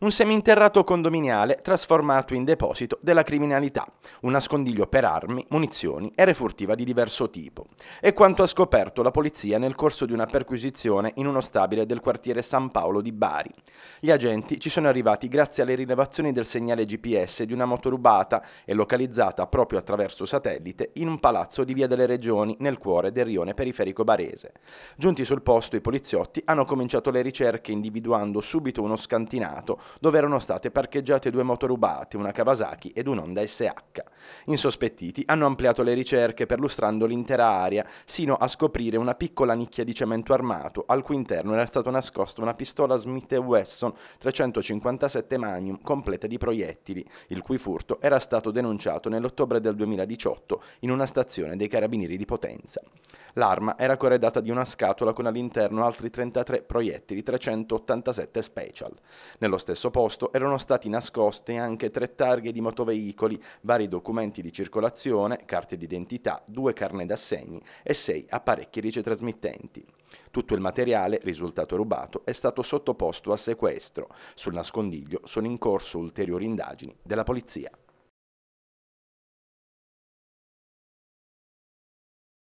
un seminterrato condominiale trasformato in deposito della criminalità, un nascondiglio per armi, munizioni e refurtiva di diverso tipo. È quanto ha scoperto la polizia nel corso di una perquisizione in uno stabile del quartiere San Paolo di Bari. Gli agenti ci sono arrivati grazie alle rilevazioni del segnale GPS di una moto rubata e localizzata proprio attraverso satellite in un palazzo di Via delle Regioni nel cuore del rione periferico barese. Giunti sul posto i poliziotti hanno cominciato le ricerche individuando subito uno scantinato dove erano state parcheggiate due moto rubate, una Kawasaki ed un Honda SH. Insospettiti hanno ampliato le ricerche perlustrando l'intera area, sino a scoprire una piccola nicchia di cemento armato, al cui interno era stata nascosta una pistola Smith Wesson 357 Magnum completa di proiettili, il cui furto era stato denunciato nell'ottobre del 2018 in una stazione dei Carabinieri di Potenza. L'arma era corredata di una scatola con all'interno altri 33 proiettili 387 Special. Nello stesso posto erano stati nascosti anche tre targhe di motoveicoli, vari documenti di circolazione, carte d'identità, due carne d'assegni e sei apparecchi ricetrasmittenti. Tutto il materiale, risultato rubato, è stato sottoposto a sequestro. Sul nascondiglio sono in corso ulteriori indagini della polizia.